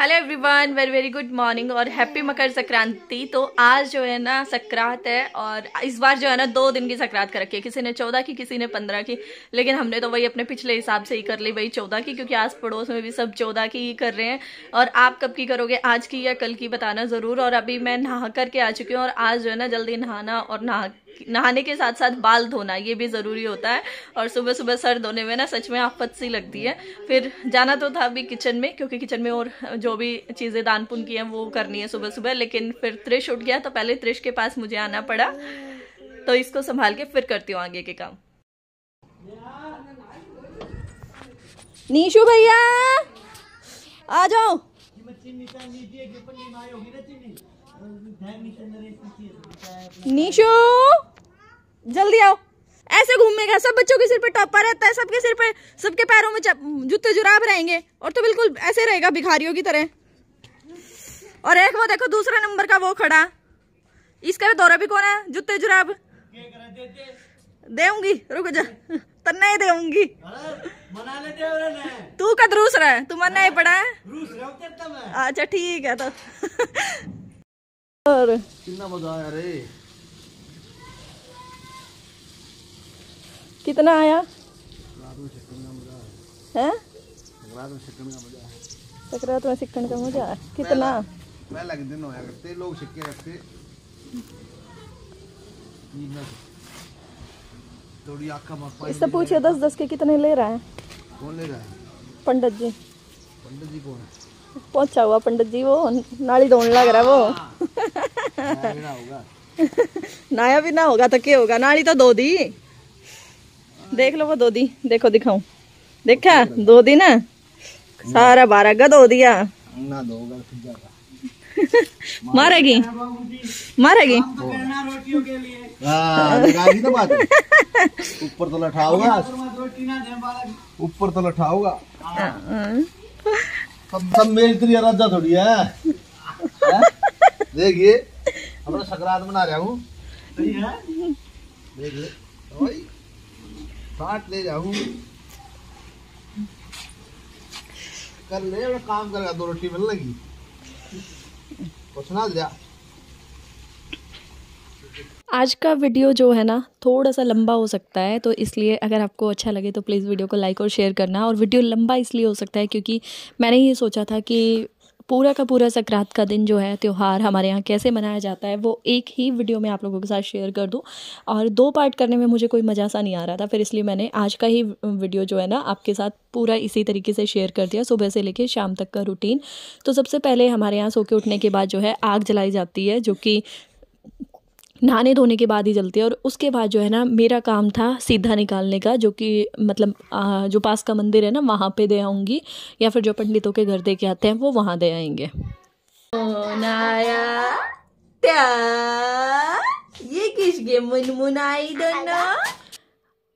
Hello everyone very very good morning और happy Makar Sankranti तो आज जो है ना संक्रांत है और इस बार जो है ना दो दिन की संक्रांत कर रखी है किसी ने चौदह की किसी ने पंद्रह की लेकिन हमने तो वही अपने पिछले हिसाब से ही कर ली वही चौदह की क्योंकि आस पड़ोस में भी सब चौदह की ही कर रहे हैं और आप कब की करोगे आज की या कल की बताना ज़रूर और अभी मैं नहा करके आ चुकी हूँ और आज जो है ना जल्दी नहाना और नहा नहाने के साथ साथ बाल धोना ये भी ज़रूरी होता है और सुबह सुबह सर धोने में ना सच में आफत सी लगती है फिर जाना तो था अभी किचन में क्योंकि किचन में और जो भी चीज़ें दान पुन की है वो करनी है सुबह सुबह लेकिन फिर त्रिश उठ गया तो पहले त्रिश के पास मुझे आना पड़ा तो इसको संभाल के फिर करती हूँ आगे के काम नीशु भैया आ जाओ नीशु जल्दी आओ ऐसे घूमेगा सब बच्चों के सिर पे टॉपर रहता है सबके सिर पे सबके पैरों में जूते जुराब रहेंगे और तो बिल्कुल ऐसे रहेगा भिखारियों की तरह और एक वो देखो दूसरा नंबर का वो खड़ा इसका भी दौरा भी कौन है जूते जुराब देऊंगी रुक जा तन्ना ही देऊंगी तू का दूसरा रहा है तू मना ही पड़ा है अच्छा ठीक है तो और कितना मजा आया रे कितना आया सकरात में सिक्कन का मजा कितना पहला दिन होया करते लोग सिक्के रखते थोड़ी आंखा में इससे पूछिए दस दस के कितने ले रहा है कौन ले रहा है पंडित जी पंडित जी कौन है पहुंचा हुआ पंडित जी वो नाली धोने लग रहा है वो हाँ। नाया भी ना होगा तो क्या होगा नाली तो धो दी देख लो वो दो दी देखो दिखाऊ देखा दो दी ना सारा बारह का दो दिया मारेगी मारेगी हाँ, तो ऊपर तो लठाऊगा ऊपर तो लठाऊगा सब सब मेरी तेरी रजा थोड़ी है देखिए हम सकरात बना रहा हूँ देखिए साथ ले जाऊं कर ले और काम कर दो रोटी मिल लगी कुछ ना जा आज का वीडियो जो है ना थोड़ा सा लंबा हो सकता है तो इसलिए अगर आपको अच्छा लगे तो प्लीज़ वीडियो को लाइक और शेयर करना और वीडियो लंबा इसलिए हो सकता है क्योंकि मैंने ये सोचा था कि पूरा का पूरा संक्रांत का दिन जो है त्यौहार हमारे यहाँ कैसे मनाया जाता है वो एक ही वीडियो में आप लोगों के साथ शेयर कर दूँ और दो पार्ट करने में मुझे कोई मजा सा नहीं आ रहा था फिर इसलिए मैंने आज का ही वीडियो जो है ना आपके साथ पूरा इसी तरीके से शेयर कर दिया सुबह से लेकर शाम तक का रूटीन तो सबसे पहले हमारे यहाँ सो के उठने के बाद जो है आग जलाई जाती है जो कि नहाने धोने के बाद ही जलती है और उसके बाद जो है ना मेरा काम था सीधा निकालने का जो कि मतलब आ, जो पास का मंदिर है ना वहाँ पे दे आऊँगी या फिर जो पंडितों के घर दे के आते हैं वो वहाँ दे आएंगे ये किस गेम मुनमुनाई दोनों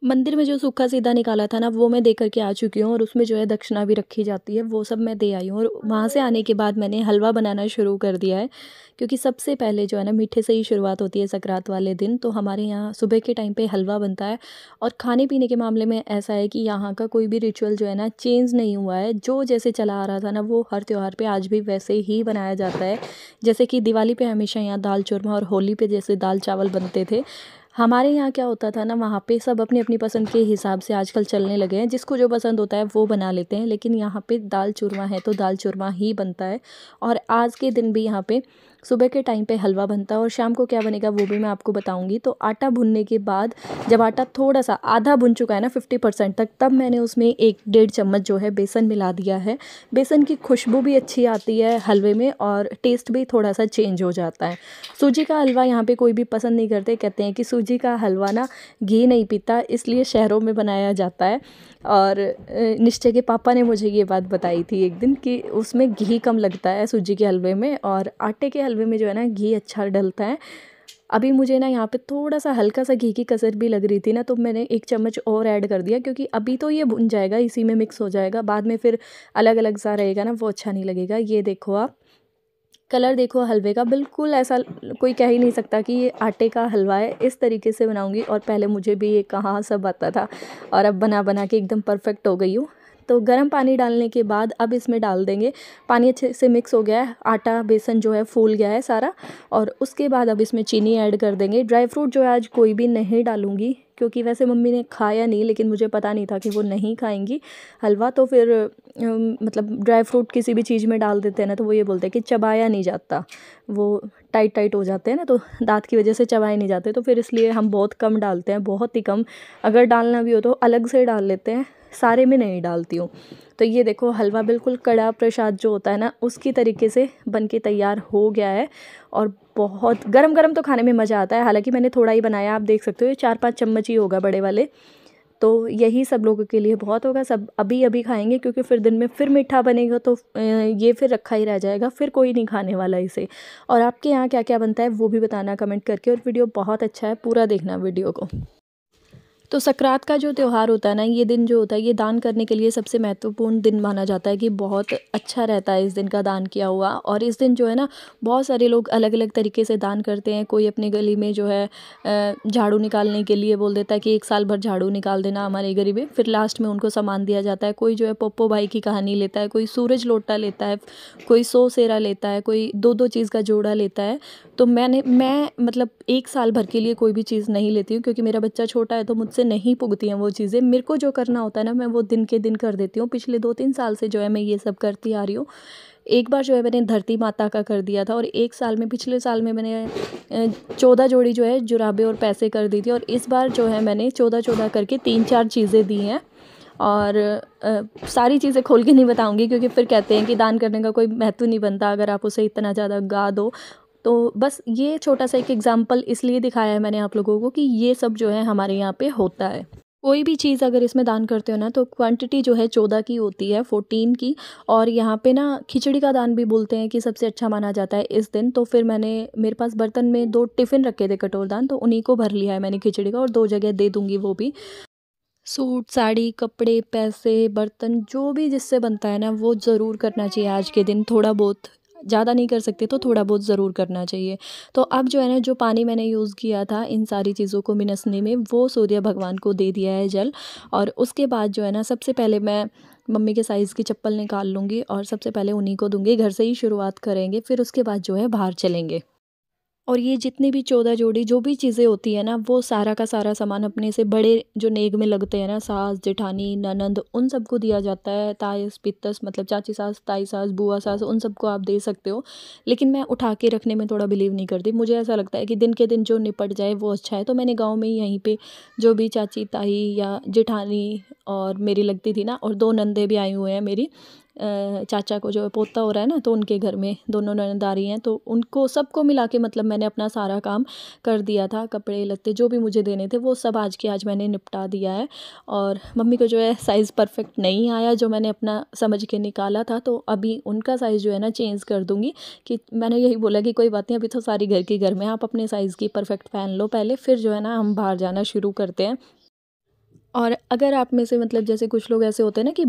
मंदिर में जो सूखा सीधा निकाला था ना वो मैं दे करके आ चुकी हूँ और उसमें जो है दक्षिणा भी रखी जाती है वो सब मैं दे आई हूँ और वहाँ से आने के बाद मैंने हलवा बनाना शुरू कर दिया है क्योंकि सबसे पहले जो है ना मीठे से ही शुरुआत होती है सकरात वाले दिन तो हमारे यहाँ सुबह के टाइम पे हलवा बनता है और खाने पीने के मामले में ऐसा है कि यहाँ का कोई भी रिचुअल जो है ना चेंज नहीं हुआ है जो जैसे चला आ रहा था ना वो हर त्यौहार पर आज भी वैसे ही बनाया जाता है जैसे कि दिवाली पर हमेशा यहाँ दाल चूरमा और होली पर जैसे दाल चावल बनते थे हमारे यहाँ क्या होता था ना वहाँ पे सब अपनी अपनी पसंद के हिसाब से आजकल चलने लगे हैं जिसको जो पसंद होता है वो बना लेते हैं लेकिन यहाँ पे दाल चूरमा है तो दाल चूरमा ही बनता है और आज के दिन भी यहाँ पे सुबह के टाइम पे हलवा बनता है और शाम को क्या बनेगा वो भी मैं आपको बताऊंगी तो आटा भुनने के बाद जब आटा थोड़ा सा आधा भुन चुका है ना फिफ्टी परसेंट तक तब मैंने उसमें एक डेढ़ चम्मच जो है बेसन मिला दिया है बेसन की खुशबू भी अच्छी आती है हलवे में और टेस्ट भी थोड़ा सा चेंज हो जाता है सूजी का हलवा यहाँ पर कोई भी पसंद नहीं करते कहते हैं कि सूजी का हलवा ना घी नहीं पीता इसलिए शहरों में बनाया जाता है और निश्चय के पापा ने मुझे ये बात बताई थी एक दिन कि उसमें घी कम लगता है सूजी के हलवे में और आटे के हलवे में जो है ना घी अच्छा डलता है अभी मुझे ना यहाँ पे थोड़ा सा हल्का सा घी की कसर भी लग रही थी ना तो मैंने एक चम्मच और ऐड कर दिया क्योंकि अभी तो ये भुन जाएगा इसी में मिक्स हो जाएगा बाद में फिर अलग अलग सा रहेगा ना वो अच्छा नहीं लगेगा ये देखो आप कलर देखो हलवे का बिल्कुल ऐसा कोई कह ही नहीं सकता कि ये आटे का हलवा है इस तरीके से बनाऊंगी और पहले मुझे भी ये कहाँ सब आता था और अब बना बना के एकदम परफेक्ट हो गई हूँ तो गर्म पानी डालने के बाद अब इसमें डाल देंगे पानी अच्छे से मिक्स हो गया है आटा बेसन जो है फूल गया है सारा और उसके बाद अब इसमें चीनी ऐड कर देंगे ड्राई फ्रूट जो है आज कोई भी नहीं डालूँगी क्योंकि वैसे मम्मी ने खाया नहीं लेकिन मुझे पता नहीं था कि वो नहीं खाएंगी हलवा तो फिर मतलब ड्राई फ्रूट किसी भी चीज़ में डाल देते हैं ना तो वो ये बोलते हैं कि चबाया नहीं जाता वो टाइट टाइट हो जाते हैं ना तो दांत की वजह से चबाए नहीं जाते तो फिर इसलिए हम बहुत कम डालते हैं बहुत ही कम अगर डालना भी हो तो अलग से डाल लेते हैं सारे में नहीं डालती हूँ तो ये देखो हलवा बिल्कुल कड़ा प्रसाद जो होता है ना उसकी तरीके से बन के तैयार हो गया है और बहुत गरम गरम तो खाने में मज़ा आता है हालांकि मैंने थोड़ा ही बनाया आप देख सकते हो ये चार पाँच चम्मच ही होगा बड़े वाले तो यही सब लोगों के लिए बहुत होगा सब अभी अभी खाएंगे क्योंकि फिर दिन में फिर मीठा बनेगा तो ये फिर रखा ही रह जाएगा फिर कोई नहीं खाने वाला इसे और आपके यहाँ क्या क्या बनता है वो भी बताना कमेंट करके और वीडियो बहुत अच्छा है पूरा देखना वीडियो को तो सकरात का जो त्यौहार होता है ना ये दिन जो होता है ये दान करने के लिए सबसे महत्वपूर्ण दिन माना जाता है कि बहुत अच्छा रहता है इस दिन का दान किया हुआ और इस दिन जो है ना बहुत सारे लोग अलग अलग तरीके से दान करते हैं कोई अपने गली में जो है झाड़ू निकालने के लिए बोल देता है कि एक साल भर झाड़ू निकाल देना हमारे गली में फिर लास्ट में उनको सामान दिया जाता है कोई जो है पप्पो भाई की कहानी लेता है कोई सूरज लोटा लेता है कोई सो सेरा लेता है कोई दो दो चीज़ का जोड़ा लेता है तो मैंने मैं मतलब एक साल भर के लिए कोई भी चीज़ नहीं लेती हूँ क्योंकि मेरा बच्चा छोटा है तो मुझसे से नहीं पुगती हैं वो चीज़ें मेरे को जो करना होता है ना मैं वो दिन के दिन कर देती हूँ पिछले दो तीन साल से जो है मैं ये सब करती आ रही हूँ एक बार जो है मैंने धरती माता का कर दिया था और एक साल में पिछले साल में मैंने चौदह जोड़ी जो है जुराबे और पैसे कर दी थी और इस बार जो है मैंने चौदह चौदह करके तीन चार चीज़ें दी हैं और आ, सारी चीज़ें खोल के नहीं बताऊंगी क्योंकि फिर कहते हैं कि दान करने का कोई महत्व नहीं बनता अगर आप उसे इतना ज़्यादा गा दो तो बस ये छोटा सा एक एग्ज़ाम्पल इसलिए दिखाया है मैंने आप लोगों को कि ये सब जो है हमारे यहाँ पे होता है कोई भी चीज़ अगर इसमें दान करते हो ना तो क्वांटिटी जो है चौदह की होती है फोर्टीन की और यहाँ पे ना खिचड़ी का दान भी बोलते हैं कि सबसे अच्छा माना जाता है इस दिन तो फिर मैंने मेरे पास बर्तन में दो टिफ़िन रखे थे कटोर दान तो उन्हीं को भर लिया है मैंने खिचड़ी का और दो जगह दे दूँगी वो भी सूट साड़ी कपड़े पैसे बर्तन जो भी जिससे बनता है ना वो ज़रूर करना चाहिए आज के दिन थोड़ा बहुत ज़्यादा नहीं कर सकते तो थोड़ा बहुत ज़रूर करना चाहिए तो अब जो है ना जो पानी मैंने यूज़ किया था इन सारी चीज़ों को मिनसने में वो सूर्य भगवान को दे दिया है जल और उसके बाद जो है ना सबसे पहले मैं मम्मी के साइज़ की चप्पल निकाल लूँगी और सबसे पहले उन्हीं को दूँगी घर से ही शुरुआत करेंगे फिर उसके बाद जो है बाहर चलेंगे और ये जितनी भी चौदह जोड़ी जो भी चीज़ें होती है ना वो सारा का सारा सामान अपने से बड़े जो नेग में लगते हैं ना सास जेठानी ननंद उन सबको दिया जाता है ताइस पितस मतलब चाची सास ताई सास बुआ सास उन सबको आप दे सकते हो लेकिन मैं उठा के रखने में थोड़ा बिलीव नहीं करती मुझे ऐसा लगता है कि दिन के दिन जो निपट जाए वो अच्छा है तो मैंने गाँव में यहीं पर जो भी चाची ताई या जेठानी और मेरी लगती थी ना और दो नंदे भी आई हुए हैं मेरी चाचा को जो है पोता हो रहा है ना तो उनके घर में दोनों ननद हैं तो उनको सबको मिला के मतलब मैंने अपना सारा काम कर दिया था कपड़े लत्ते जो भी मुझे देने थे वो सब आज के आज मैंने निपटा दिया है और मम्मी को जो है साइज़ परफेक्ट नहीं आया जो मैंने अपना समझ के निकाला था तो अभी उनका साइज़ जो है ना चेंज कर दूँगी कि मैंने यही बोला कि कोई बात नहीं अभी तो सारी घर की घर में आप अपने साइज़ की परफेक्ट पहन लो पहले फिर जो है ना हम बाहर जाना शुरू करते हैं और अगर आप में से मतलब जैसे कुछ लोग ऐसे होते हैं ना कि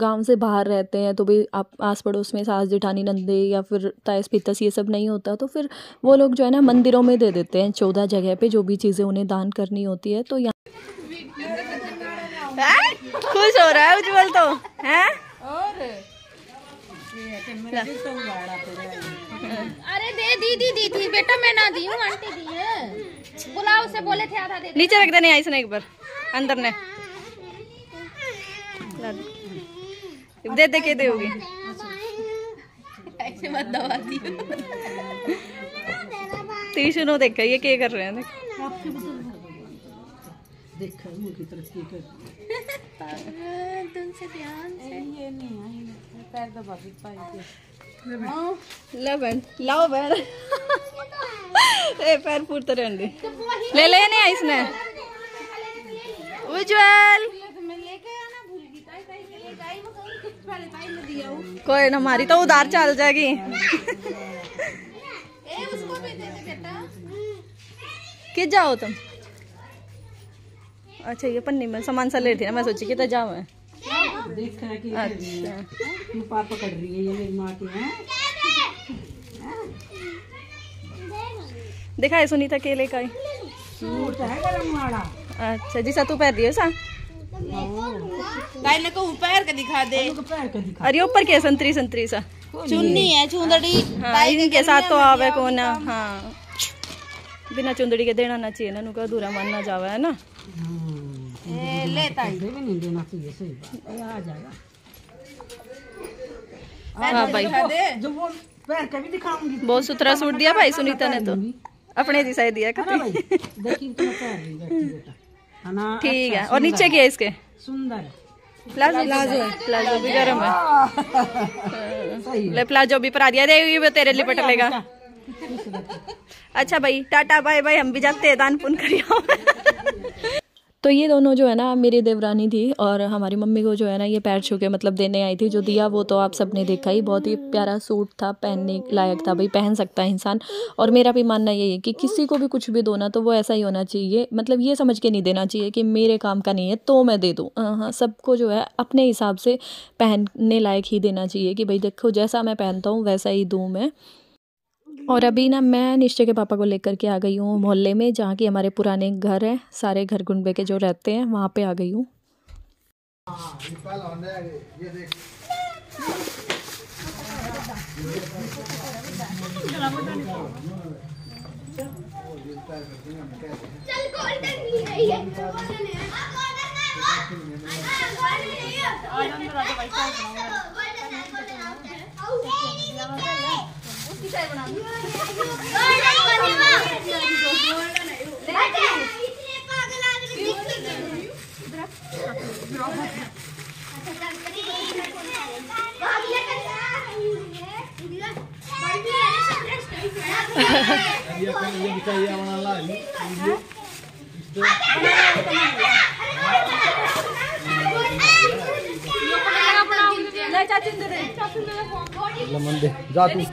गांव से बाहर रहते हैं तो भी आप आस पड़ोस में सास जेठानी नंदे या फिर तायस पीतस ये सब नहीं होता तो फिर वो लोग जो है ना मंदिरों में दे देते हैं चौदह जगह पे जो भी चीज़ें उन्हें दान करनी होती है तो यहाँ खुश हो रहा है उज्जवल तो हैं अरे दे दी दी दी थी बेटा मैं ना दी हूँ आंटी दी है बुलाओ उसे बोले थे आधा दे नीचे रख देने आई इसने एक बार अंदर ने दे दे के होगी ऐसे मत दबा दी तीसुनो तो देखा ये क्या कर रहे हैं देखा की तरफ की कर हाँ, ध्यान से ये नहीं आई पैर पाई हाँ, लवन ए पैर रहने तो ले लेने इसने उज्जवल कोई ना हमारी तो उधार चल जाएगी कि जाओ तुम अच्छा ये पन्नी में सामान सा ले थी ना मैं सोची कि तो जाओ मैं अच्छा है ये है सुनीता केले का अच्छा जी सा तू पैर दिए सा ताई को ऊपर का दिखा दे अरे ऊपर के संतरी संतरी सा चुन्नी है चुंदड़ी हाँ इनके साथ तो आवे को ना हाँ बिना चुंदड़ी के देना ना चाहिए ना का दूरा मानना जावे है ना हम्म, लेता हाँ भाई बहुत सुथरा सूट दिया भाई सुनीता ने तो अपने दिशा दिया ठीक अच्छा, है और नीचे क्या है इसके सुंदर प्लाजो प्लाजो भी गर्म है प्लाजो भी परा दिया तेरे लिए अच्छा भाई टाटा बाय बाय हम भी जाते हैं दान पुन करियो तो ये दोनों जो है ना मेरी देवरानी थी और हमारी मम्मी को जो है ना ये पैर छू के मतलब देने आई थी जो दिया वो तो आप सबने देखा ही बहुत ही प्यारा सूट था पहनने लायक था भाई पहन सकता है इंसान और मेरा भी मानना यही है कि किसी को भी कुछ भी दो ना तो वो ऐसा ही होना चाहिए मतलब ये समझ के नहीं देना चाहिए कि मेरे काम का नहीं है तो मैं दे दूँ हाँ, हाँ सबको जो है अपने हिसाब से पहनने लायक ही देना चाहिए कि भाई देखो जैसा मैं पहनता हूँ वैसा ही दूँ मैं और अभी ना मैं निश्चय के पापा को लेकर के आ गई हूँ मोहल्ले में जहाँ की हमारे पुराने घर हैं सारे घर गुंडे के जो रहते हैं वहाँ पे आ गई हूँ इसकी चाय बना दो ये ये दिखाइए हमारा वीडियो वीडियो मतलब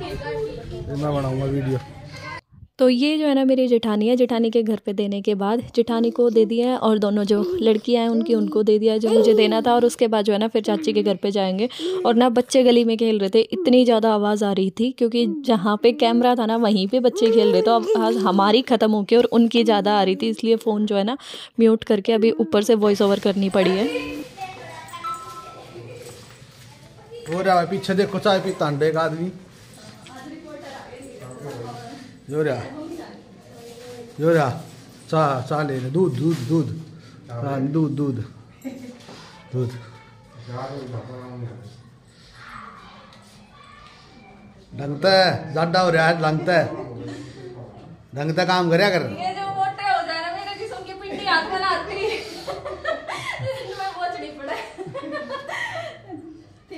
तो ये जो है ना मेरी जेठानी है जेठानी के घर पे देने के बाद जेठानी को दे दिया है और दोनों जो लड़कियां हैं उनकी उनको दे दिया है जो मुझे देना था और उसके बाद जो है ना फिर चाची के घर पे जाएंगे और ना बच्चे गली में खेल रहे थे इतनी ज़्यादा आवाज़ आ रही थी क्योंकि जहाँ पे कैमरा था ना वहीं पर बच्चे खेल रहे थे तो आवाज़ हमारी ख़त्म होकर और उनकी ज़्यादा आ रही थी इसलिए फ़ोन जो है ना म्यूट करके अभी ऊपर से वॉइस ओवर करनी पड़ी है हो रहा है पीछे देखो चाय पी तांडे का आदमी जो रहा जो रहा चा चा ले दूध दूध दूध हाँ, दूध दूध दूध ढंगता है जाडा हो रहा है ढंगता है ढंगता काम कर करया कर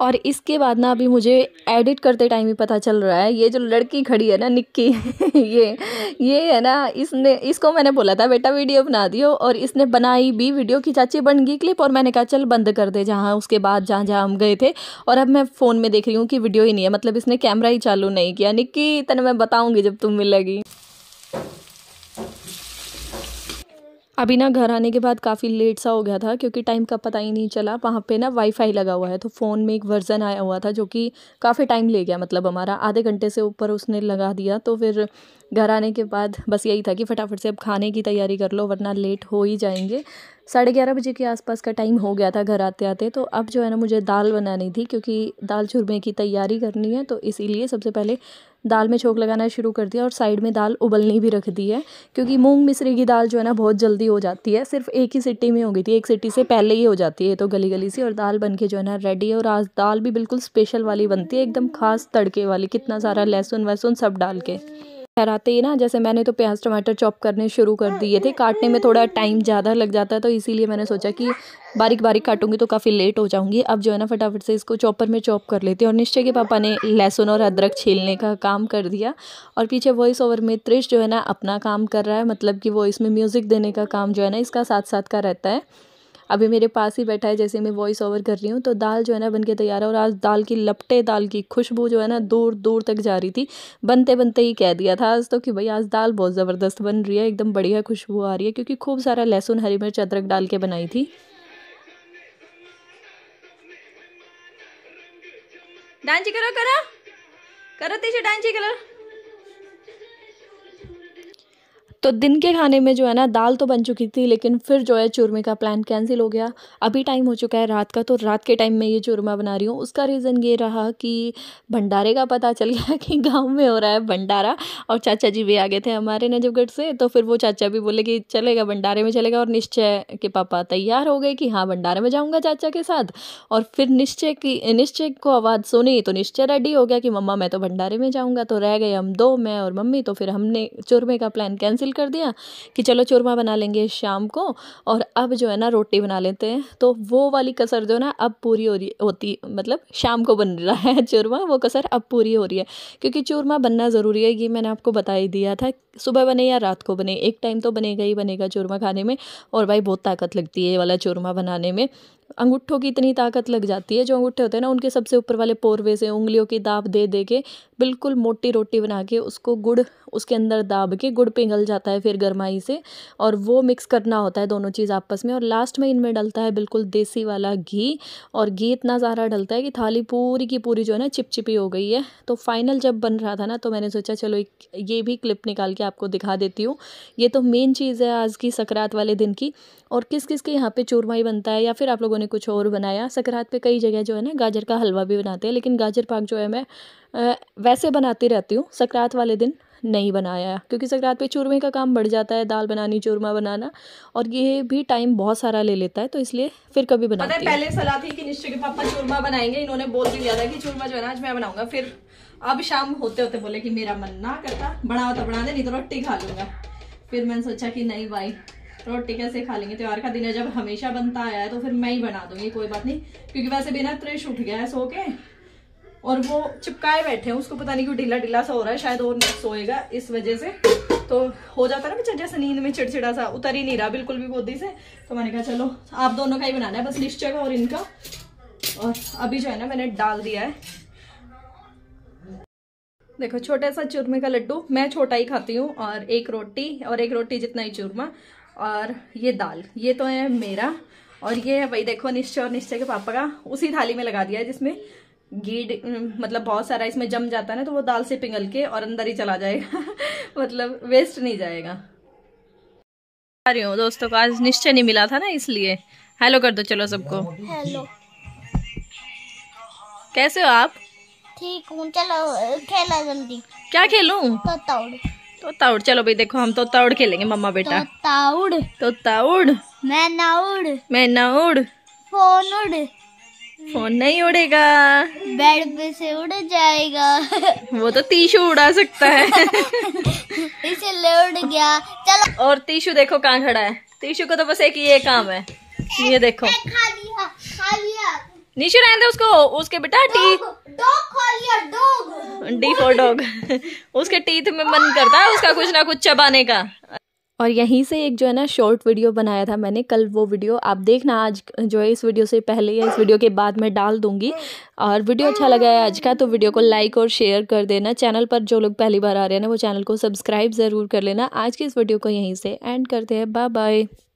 और इसके बाद ना अभी मुझे एडिट करते टाइम ही पता चल रहा है ये जो लड़की खड़ी है ना निक्की ये ये है ना इसने इसको मैंने बोला था बेटा वीडियो बना दियो और इसने बनाई भी वीडियो की चाची बन गई क्लिप और मैंने कहा चल बंद कर दे जहाँ उसके बाद जहाँ जहाँ हम गए थे और अब मैं फ़ोन में देख रही हूँ कि वीडियो ही नहीं है मतलब इसने कैमरा ही चालू नहीं किया निक्की तेने मैं बताऊँगी जब तुम मिलेगी अभी ना घर आने के बाद काफ़ी लेट सा हो गया था क्योंकि टाइम का पता ही नहीं चला वहाँ पे ना वाईफाई लगा हुआ है तो फ़ोन में एक वर्ज़न आया हुआ था जो कि काफ़ी टाइम ले गया मतलब हमारा आधे घंटे से ऊपर उसने लगा दिया तो फिर घर आने के बाद बस यही था कि फटाफट से अब खाने की तैयारी कर लो वरना लेट हो ही जाएंगे साढ़े ग्यारह बजे के आसपास का टाइम हो गया था घर आते आते तो अब जो है ना मुझे दाल बनानी थी क्योंकि दाल चूरमे की तैयारी करनी है तो इसीलिए सबसे पहले दाल में छोंक लगाना शुरू कर दिया और साइड में दाल उबलनी भी रख दी है क्योंकि मूंग मिश्री की दाल जो है ना बहुत जल्दी हो जाती है सिर्फ एक ही सिट्टी में हो गई थी एक सिट्टी से पहले ही हो जाती है तो गली गली सी और दाल बन के जो है ना रेडी है और आज दाल भी बिल्कुल स्पेशल वाली बनती है एकदम खास तड़के वाली कितना सारा लहसुन वहसुन सब डाल के ठहराते ही ना जैसे मैंने तो प्याज टमाटर चॉप करने शुरू कर हाँ, दिए थे काटने में थोड़ा टाइम ज़्यादा लग जाता है तो इसीलिए मैंने सोचा कि बारीक बारीक काटूंगी तो काफ़ी लेट हो जाऊंगी अब जो है ना फटाफट से इसको चॉपर में चॉप कर लेती हूँ और निश्चय के पापा ने लहसुन और अदरक छीलने का काम कर दिया और पीछे वॉइस ओवर में त्रिश जो है ना अपना काम कर रहा है मतलब कि वो इसमें म्यूज़िक देने का काम जो है ना इसका साथ साथ का रहता है अभी मेरे पास ही बैठा है जैसे मैं वॉइस ओवर कर रही हूँ तो दाल जो है ना बनके तैयार है और आज दाल की लपटे दाल की खुशबू जो है ना दूर दूर तक जा रही थी बनते बनते ही कह दिया था आज तो कि भाई आज दाल बहुत ज़बरदस्त बन रही है एकदम बढ़िया खुशबू आ रही है क्योंकि खूब सारा लहसुन हरी मिर्च अदरक डाल के बनाई थी डांची करो करो करो तीसरे डांची कलर तो दिन के खाने में जो है ना दाल तो बन चुकी थी लेकिन फिर जो है चूरमे का प्लान कैंसिल हो गया अभी टाइम हो चुका है रात का तो रात के टाइम में ये चूरमा बना रही हूँ उसका रीज़न ये रहा कि भंडारे का पता चल गया कि गाँव में हो रहा है भंडारा और चाचा जी भी आ गए थे हमारे नजबगढ़ से तो फिर वो चाचा भी बोले कि चलेगा भंडारे में चलेगा और निश्चय के पापा तैयार हो गए कि हाँ भंडारे में जाऊँगा चाचा के साथ और फिर निश्चय की निश्चय को आवाज़ सुनी तो निश्चय रेडी हो गया कि मम्मा मैं तो भंडारे में जाऊँगा तो रह गए हम दो मैं और मम्मी तो फिर हमने चूरमे का प्लान कैंसिल कैंसिल कर दिया कि चलो चूरमा बना लेंगे शाम को और अब जो है ना रोटी बना लेते हैं तो वो वाली कसर जो ना अब पूरी हो रही होती मतलब शाम को बन रहा है चूरमा वो कसर अब पूरी हो रही है क्योंकि चूरमा बनना ज़रूरी है ये मैंने आपको बता ही दिया था सुबह बने या रात को बने एक टाइम तो बनेगा ही बनेगा चूरमा खाने में और भाई बहुत ताकत लगती है ये वाला चूरमा बनाने में अंगूठों की इतनी ताकत लग जाती है जो अंगूठे होते हैं ना उनके सबसे ऊपर वाले पोरवे से उंगलियों की दाब दे दे के बिल्कुल मोटी रोटी बना के उसको गुड़ उसके अंदर दाब के गुड़ पिघल जाता है फिर गर्माई से और वो मिक्स करना होता है दोनों चीज़ आपस में और लास्ट में इनमें डलता है बिल्कुल देसी वाला घी और घी इतना सारा डलता है कि थाली पूरी की पूरी जो है ना चिपचिपी हो गई है तो फाइनल जब बन रहा था ना तो मैंने सोचा चलो ये भी क्लिप निकाल के आपको दिखा देती हूँ ये तो मेन चीज़ है आज की सकरात वाले दिन की और किस किस के यहाँ पर चूरमाई बनता है या फिर आप लोगों लोगों ने कुछ और बनाया सकरात पे कई जगह जो है ना गाजर का हलवा भी बनाते हैं लेकिन गाजर पाक जो है मैं वैसे बनाती रहती हूँ सकरात वाले दिन नहीं बनाया क्योंकि सकरात पे चूरमे का काम बढ़ जाता है दाल बनानी चूरमा बनाना और ये भी टाइम बहुत सारा ले लेता है तो इसलिए फिर कभी बनाते हैं पहले सलाह थी कि निश्चय के पापा चूरमा बनाएंगे इन्होंने बोल दिया था कि चूरमा जो है ना आज मैं बनाऊंगा फिर अब शाम होते होते बोले कि मेरा मन ना करता बनाओ तो बना दे नहीं तो रोटी खा लूंगा फिर मैंने सोचा कि नहीं भाई रोटी कैसे खा लेंगे त्यौहार का दिन है जब हमेशा बनता आया है तो फिर मैं ही बना दूंगी कोई बात नहीं क्योंकि वैसे बिना त्रेश उठ गया है सो के और वो चिपकाए बैठे हैं उसको पता नहीं क्यों ढीला ढीला सा हो रहा है शायद और सोएगा इस वजह से तो हो जाता है ना बच्चा जैसे नींद में चिड़चिड़ा सा उतर ही नहीं रहा बिल्कुल भी बोधी से तो मैंने कहा चलो आप दोनों का ही बनाना है बस निश्चय का और इनका और अभी जो है ना मैंने डाल दिया है देखो छोटा सा चूरमे का लड्डू मैं छोटा ही खाती हूँ और एक रोटी और एक रोटी जितना ही चूरमा और ये दाल ये तो है मेरा और ये वही देखो निश्चय और निश्चय के पापा का उसी थाली में लगा दिया है जिसमें घी मतलब बहुत सारा इसमें जम जाता है ना तो वो दाल से पिघल के और अंदर ही चला जाएगा मतलब वेस्ट नहीं जाएगा दोस्तों को आज निश्चय नहीं मिला था ना इसलिए हेलो कर दो चलो सबको हेलो कैसे हो आप ठीक हूँ चलो खेला जल्दी क्या खेलू तोता उड़ चलो भाई देखो हम तोता उड़ खेलेंगे मम्मा बेटा तोता उड़ तोता उड़ मैं ना उड़ मैं ना उड़ फोन उड़ फोन नहीं उड़ेगा बेड पे से उड़ जाएगा वो तो तीशु उड़ा सकता है इसलिए उड़ गया चलो और तीशु देखो कहाँ खड़ा है तीशु को तो बस एक ये काम है ये देखो खा लिया खा लिया निशु रहने दे उसको उसके बेटा टी डी फॉर डॉग उसके टीथ में मन करता है उसका कुछ ना कुछ चबाने का और यहीं से एक जो है ना शॉर्ट वीडियो बनाया था मैंने कल वो वीडियो आप देखना आज जो है इस वीडियो से पहले या इस वीडियो के बाद मैं डाल दूंगी और वीडियो अच्छा लगा है आज का तो वीडियो को लाइक और शेयर कर देना चैनल पर जो लोग पहली बार आ रहे हैं ना वो चैनल को सब्सक्राइब ज़रूर कर लेना आज की इस वीडियो को यहीं से एंड करते हैं बाय बाय